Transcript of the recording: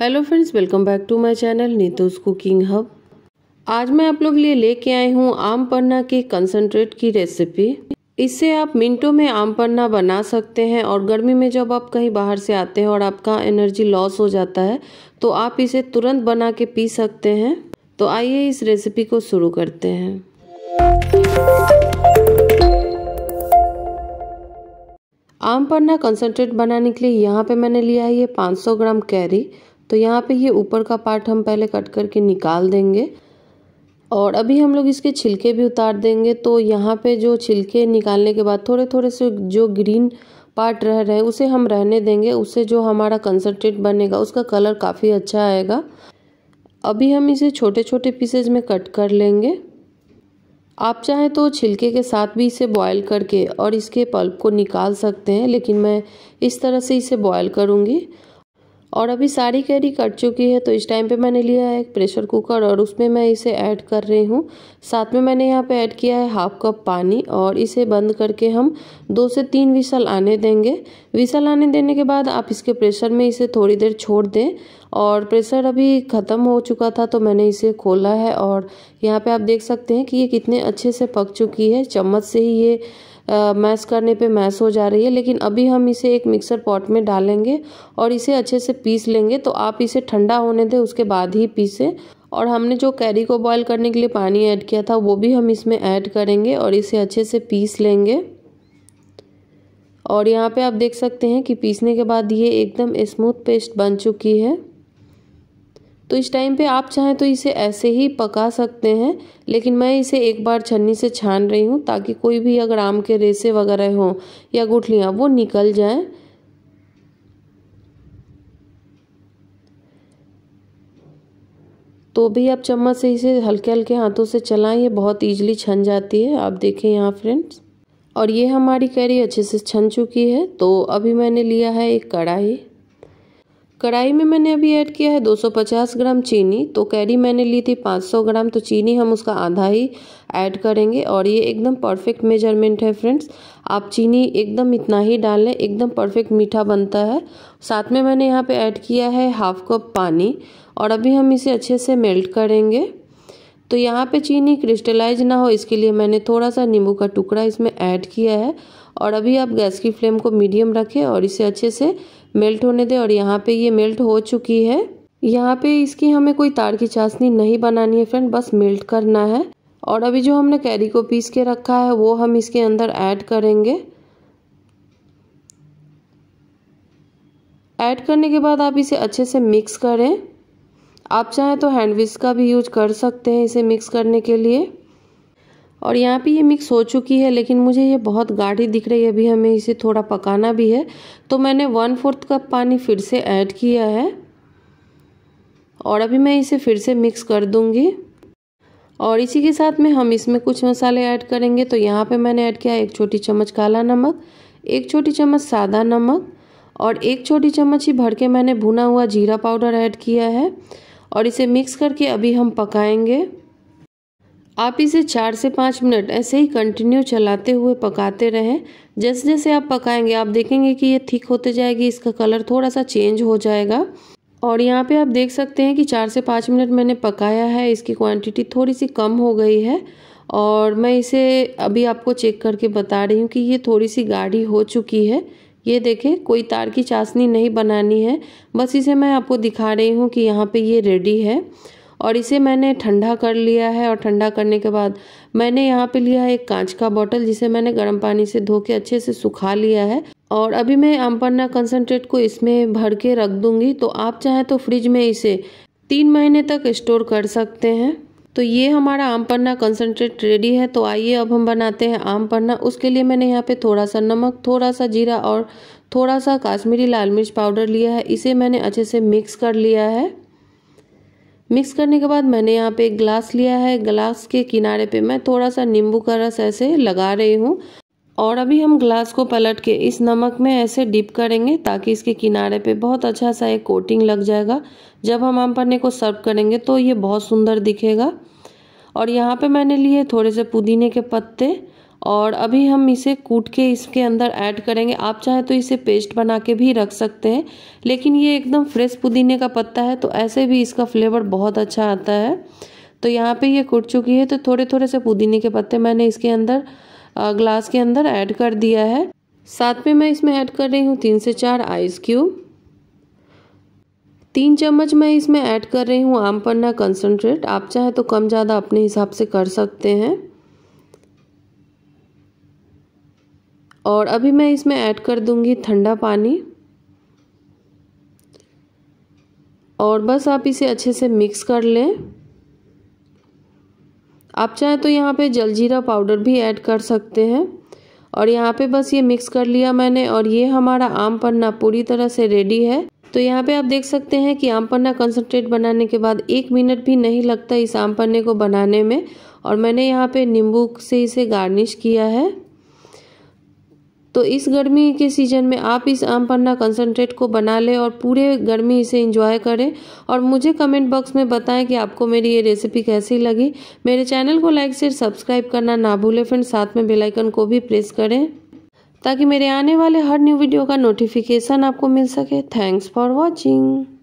hello friends welcome back to my channel Neetu's cooking hub आज मैं आप लोग लिए लेके आई हूँ आम पन्ना के कंसनट्रेट की रेसिपी इससे आप मिनटों में आम पन्ना बना सकते हैं और गर्मी में जब आप कहीं बाहर से आते हैं और आपका एनर्जी लॉस हो जाता है तो आप इसे तुरंत बना के पी सकते हैं तो आइए इस रेसिपी को शुरू करते हैं आम पन्ना कंसनट्रेट बनाने के लिए यहाँ पे मैंने लिया है ये 500 ग्राम कैरी तो यहाँ पे ये ऊपर का पार्ट हम पहले कट करके निकाल देंगे और अभी हम लोग इसके छिलके भी उतार देंगे तो यहाँ पे जो छिलके निकालने के बाद थोड़े थोड़े से जो ग्रीन पार्ट रह रहे उसे हम रहने देंगे उससे जो हमारा कंसनट्रेट बनेगा उसका कलर काफ़ी अच्छा आएगा अभी हम इसे छोटे छोटे पीसेज में कट कर लेंगे आप चाहें तो छिलके के साथ भी इसे बॉयल करके और इसके पल्प को निकाल सकते हैं लेकिन मैं इस तरह से इसे बॉयल करूँगी और अभी सारी कैरी कट चुकी है तो इस टाइम पे मैंने लिया है एक प्रेशर कुकर और उसमें मैं इसे ऐड कर रही हूँ साथ में मैंने यहाँ पे ऐड किया है हाफ कप पानी और इसे बंद करके हम दो से तीन विसल आने देंगे विसल आने देने के बाद आप इसके प्रेशर में इसे थोड़ी देर छोड़ दें और प्रेशर अभी ख़त्म हो चुका था तो मैंने इसे खोला है और यहाँ पर आप देख सकते हैं कि ये कितने अच्छे से पक चुकी है चम्मच से ही ये मैश करने पे मैश हो जा रही है लेकिन अभी हम इसे एक मिक्सर पॉट में डालेंगे और इसे अच्छे से पीस लेंगे तो आप इसे ठंडा होने दें उसके बाद ही पीसें और हमने जो कैरी को बॉयल करने के लिए पानी ऐड किया था वो भी हम इसमें ऐड करेंगे और इसे अच्छे से पीस लेंगे और यहाँ पे आप देख सकते हैं कि पीसने के बाद ये एकदम स्मूथ पेस्ट बन चुकी है तो इस टाइम पे आप चाहें तो इसे ऐसे ही पका सकते हैं लेकिन मैं इसे एक बार छन्नी से छान रही हूँ ताकि कोई भी अगर आम के रेसे वगैरह हों या गुठलियाँ वो निकल जाएं तो भी आप चम्मच से इसे हल्के हल्के हाथों से चलाएं ये बहुत ईजिली छन जाती है आप देखें यहाँ फ्रेंड्स और ये हमारी कैरी अच्छे से छन चुकी है तो अभी मैंने लिया है एक कढ़ाई कढ़ाई में मैंने अभी ऐड किया है 250 ग्राम चीनी तो कैरी मैंने ली थी 500 ग्राम तो चीनी हम उसका आधा ही ऐड करेंगे और ये एकदम परफेक्ट मेजरमेंट है फ्रेंड्स आप चीनी एकदम इतना ही डाल लें एकदम परफेक्ट मीठा बनता है साथ में मैंने यहाँ पे ऐड किया है हाफ कप पानी और अभी हम इसे अच्छे से मेल्ट करेंगे तो यहाँ पे चीनी क्रिस्टलाइज ना हो इसके लिए मैंने थोड़ा सा नींबू का टुकड़ा इसमें ऐड किया है और अभी आप गैस की फ्लेम को मीडियम रखें और इसे अच्छे से मेल्ट होने दें और यहाँ पे ये मेल्ट हो चुकी है यहाँ पे इसकी हमें कोई तार की चाशनी नहीं बनानी है फ्रेंड बस मेल्ट करना है और अभी जो हमने कैरी को पीस के रखा है वो हम इसके अंदर ऐड करेंगे ऐड करने के बाद आप इसे अच्छे से मिक्स करें आप चाहें तो हैंड का भी यूज कर सकते हैं इसे मिक्स करने के लिए और यहाँ पे ये मिक्स हो चुकी है लेकिन मुझे ये बहुत गाढ़ी दिख रही है अभी हमें इसे थोड़ा पकाना भी है तो मैंने वन फोर्थ कप पानी फिर से ऐड किया है और अभी मैं इसे फिर से मिक्स कर दूँगी और इसी के साथ में हम इसमें कुछ मसाले ऐड करेंगे तो यहाँ पे मैंने ऐड किया एक छोटी चम्मच काला नमक एक छोटी चम्मच सादा नमक और एक छोटी चम्मच ही भर के मैंने भुना हुआ जीरा पाउडर ऐड किया है और इसे मिक्स करके अभी हम पकाएंगे आप इसे चार से पाँच मिनट ऐसे ही कंटिन्यू चलाते हुए पकाते रहें जैसे जैसे आप पकाएंगे आप देखेंगे कि ये थिक होते जाएगी इसका कलर थोड़ा सा चेंज हो जाएगा और यहाँ पे आप देख सकते हैं कि चार से पाँच मिनट मैंने पकाया है इसकी क्वांटिटी थोड़ी सी कम हो गई है और मैं इसे अभी आपको चेक करके बता रही हूँ कि ये थोड़ी सी गाढ़ी हो चुकी है ये देखें कोई तार की चाशनी नहीं बनानी है बस इसे मैं आपको दिखा रही हूँ कि यहाँ पे ये रेडी है और इसे मैंने ठंडा कर लिया है और ठंडा करने के बाद मैंने यहाँ पे लिया है एक कांच का बॉटल जिसे मैंने गर्म पानी से धो के अच्छे से सुखा लिया है और अभी मैं आमपन्ना कंसनट्रेट को इसमें भर के रख दूँगी तो आप चाहें तो फ्रिज में इसे तीन महीने तक स्टोर कर सकते हैं तो ये हमारा आम पन्ना कंसनट्रेट रेडी है तो आइए अब हम बनाते हैं आम पन्ना उसके लिए मैंने यहाँ पे थोड़ा सा नमक थोड़ा सा जीरा और थोड़ा सा काश्मीरी लाल मिर्च पाउडर लिया है इसे मैंने अच्छे से मिक्स कर लिया है मिक्स करने के बाद मैंने यहाँ पे एक ग्लास लिया है ग्लास के किनारे पे मैं थोड़ा सा नींबू का रस ऐसे लगा रही हूँ और अभी हम ग्लास को पलट के इस नमक में ऐसे डिप करेंगे ताकि इसके किनारे पे बहुत अच्छा सा एक कोटिंग लग जाएगा जब हम आम पन्ने को सर्व करेंगे तो ये बहुत सुंदर दिखेगा और यहाँ पे मैंने लिए थोड़े से पुदीने के पत्ते और अभी हम इसे कूट के इसके अंदर ऐड करेंगे आप चाहे तो इसे पेस्ट बना के भी रख सकते हैं लेकिन ये एकदम फ्रेश पुदीने का पत्ता है तो ऐसे भी इसका फ्लेवर बहुत अच्छा आता है तो यहाँ पे ये कूट चुकी है तो थोड़े थोड़े से पुदीने के पत्ते मैंने इसके अंदर ग्लास के अंदर ऐड कर दिया है साथ में मैं इसमें ऐड कर रही हूँ तीन से चार आइस क्यूब तीन चम्मच मैं इसमें ऐड कर रही हूँ आम पन्ना कंसनट्रेट आप चाहे तो कम ज़्यादा अपने हिसाब से कर सकते हैं और अभी मैं इसमें ऐड कर दूंगी ठंडा पानी और बस आप इसे अच्छे से मिक्स कर लें आप चाहें तो यहाँ पे जलजीरा पाउडर भी ऐड कर सकते हैं और यहाँ पे बस ये मिक्स कर लिया मैंने और ये हमारा आम पन्ना पूरी तरह से रेडी है तो यहाँ पे आप देख सकते हैं कि आम पन्ना कंसनट्रेट बनाने के बाद एक मिनट भी नहीं लगता इस आम पन्ने को बनाने में और मैंने यहाँ पे नींबू से इसे गार्निश किया है तो इस गर्मी के सीज़न में आप इस आम पन्ना कंसनट्रेट को बना लें और पूरे गर्मी इसे इंजॉय करें और मुझे कमेंट बॉक्स में बताएं कि आपको मेरी ये रेसिपी कैसी लगी मेरे चैनल को लाइक से सब्सक्राइब करना ना भूलें फ्रेंड साथ में बेलाइकन को भी प्रेस करें ताकि मेरे आने वाले हर न्यू वीडियो का नोटिफिकेशन आपको मिल सके थैंक्स फॉर वॉचिंग